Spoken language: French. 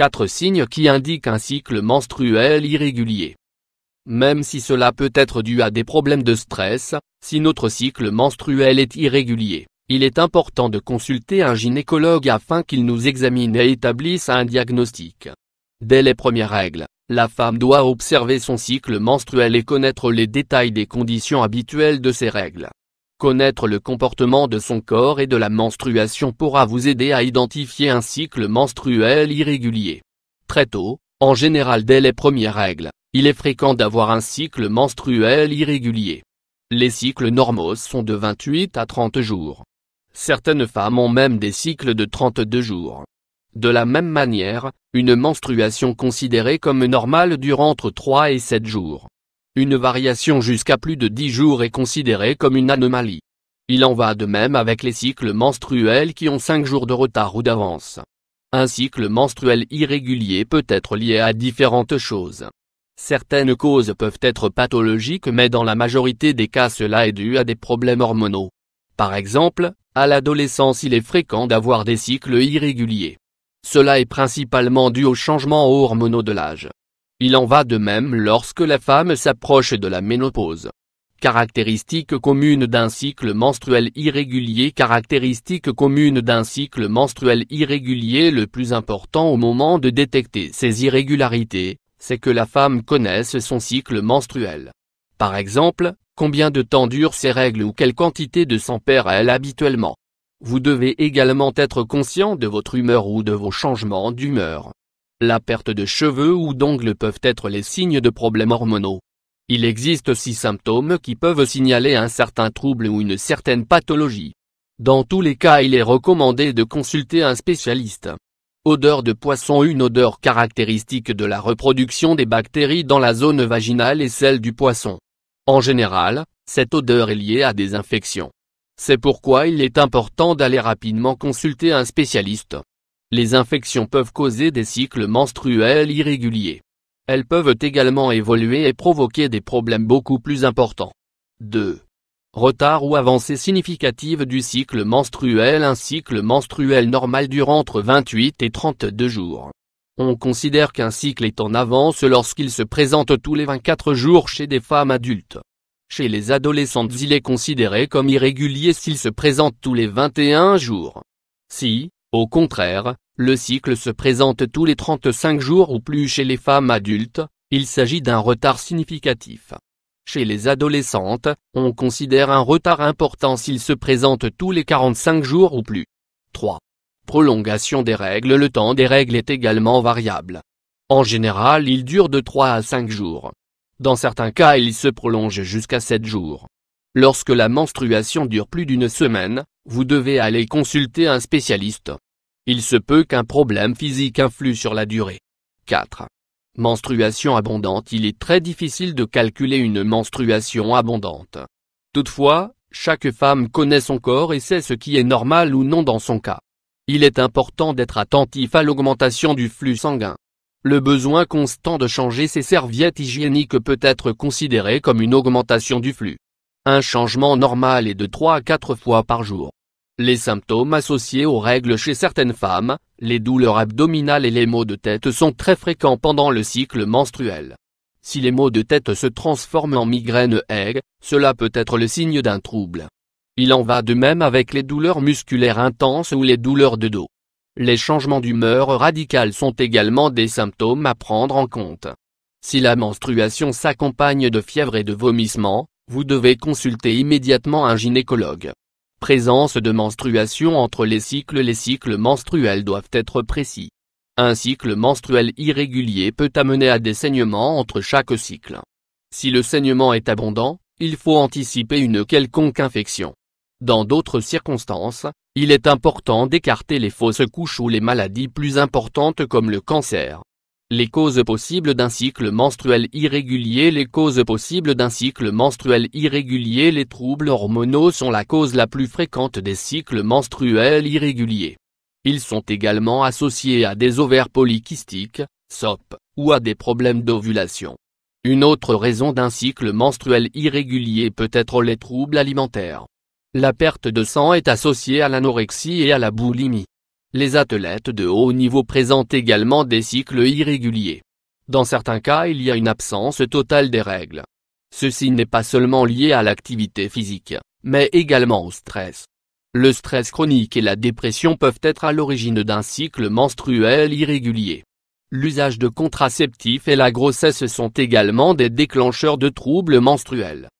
Quatre signes qui indiquent un cycle menstruel irrégulier. Même si cela peut être dû à des problèmes de stress, si notre cycle menstruel est irrégulier, il est important de consulter un gynécologue afin qu'il nous examine et établisse un diagnostic. Dès les premières règles, la femme doit observer son cycle menstruel et connaître les détails des conditions habituelles de ses règles. Connaître le comportement de son corps et de la menstruation pourra vous aider à identifier un cycle menstruel irrégulier. Très tôt, en général dès les premières règles, il est fréquent d'avoir un cycle menstruel irrégulier. Les cycles normaux sont de 28 à 30 jours. Certaines femmes ont même des cycles de 32 jours. De la même manière, une menstruation considérée comme normale dure entre 3 et 7 jours. Une variation jusqu'à plus de 10 jours est considérée comme une anomalie. Il en va de même avec les cycles menstruels qui ont 5 jours de retard ou d'avance. Un cycle menstruel irrégulier peut être lié à différentes choses. Certaines causes peuvent être pathologiques mais dans la majorité des cas cela est dû à des problèmes hormonaux. Par exemple, à l'adolescence il est fréquent d'avoir des cycles irréguliers. Cela est principalement dû aux changements hormonaux de l'âge. Il en va de même lorsque la femme s'approche de la ménopause. Caractéristique commune d'un cycle menstruel irrégulier Caractéristique commune d'un cycle menstruel irrégulier Le plus important au moment de détecter ces irrégularités, c'est que la femme connaisse son cycle menstruel. Par exemple, combien de temps durent ses règles ou quelle quantité de sang perd-elle habituellement. Vous devez également être conscient de votre humeur ou de vos changements d'humeur. La perte de cheveux ou d'ongles peuvent être les signes de problèmes hormonaux. Il existe six symptômes qui peuvent signaler un certain trouble ou une certaine pathologie. Dans tous les cas il est recommandé de consulter un spécialiste. Odeur de poisson Une odeur caractéristique de la reproduction des bactéries dans la zone vaginale est celle du poisson. En général, cette odeur est liée à des infections. C'est pourquoi il est important d'aller rapidement consulter un spécialiste. Les infections peuvent causer des cycles menstruels irréguliers. Elles peuvent également évoluer et provoquer des problèmes beaucoup plus importants. 2. Retard ou avancée significative du cycle menstruel Un cycle menstruel normal dure entre 28 et 32 jours. On considère qu'un cycle est en avance lorsqu'il se présente tous les 24 jours chez des femmes adultes. Chez les adolescentes il est considéré comme irrégulier s'il se présente tous les 21 jours. Si, au contraire, le cycle se présente tous les 35 jours ou plus chez les femmes adultes, il s'agit d'un retard significatif. Chez les adolescentes, on considère un retard important s'il se présente tous les 45 jours ou plus. 3. Prolongation des règles Le temps des règles est également variable. En général il dure de 3 à 5 jours. Dans certains cas il se prolonge jusqu'à 7 jours. Lorsque la menstruation dure plus d'une semaine, vous devez aller consulter un spécialiste. Il se peut qu'un problème physique influe sur la durée. 4. Menstruation abondante Il est très difficile de calculer une menstruation abondante. Toutefois, chaque femme connaît son corps et sait ce qui est normal ou non dans son cas. Il est important d'être attentif à l'augmentation du flux sanguin. Le besoin constant de changer ses serviettes hygiéniques peut être considéré comme une augmentation du flux. Un changement normal est de 3 à 4 fois par jour. Les symptômes associés aux règles chez certaines femmes, les douleurs abdominales et les maux de tête sont très fréquents pendant le cycle menstruel. Si les maux de tête se transforment en migraine aigues, cela peut être le signe d'un trouble. Il en va de même avec les douleurs musculaires intenses ou les douleurs de dos. Les changements d'humeur radicales sont également des symptômes à prendre en compte. Si la menstruation s'accompagne de fièvre et de vomissements, vous devez consulter immédiatement un gynécologue. Présence de menstruation entre les cycles Les cycles menstruels doivent être précis. Un cycle menstruel irrégulier peut amener à des saignements entre chaque cycle. Si le saignement est abondant, il faut anticiper une quelconque infection. Dans d'autres circonstances, il est important d'écarter les fausses couches ou les maladies plus importantes comme le cancer. Les causes possibles d'un cycle menstruel irrégulier Les causes possibles d'un cycle menstruel irrégulier Les troubles hormonaux sont la cause la plus fréquente des cycles menstruels irréguliers. Ils sont également associés à des ovaires polykystiques, SOP, ou à des problèmes d'ovulation. Une autre raison d'un cycle menstruel irrégulier peut être les troubles alimentaires. La perte de sang est associée à l'anorexie et à la boulimie. Les athlètes de haut niveau présentent également des cycles irréguliers. Dans certains cas il y a une absence totale des règles. Ceci n'est pas seulement lié à l'activité physique, mais également au stress. Le stress chronique et la dépression peuvent être à l'origine d'un cycle menstruel irrégulier. L'usage de contraceptifs et la grossesse sont également des déclencheurs de troubles menstruels.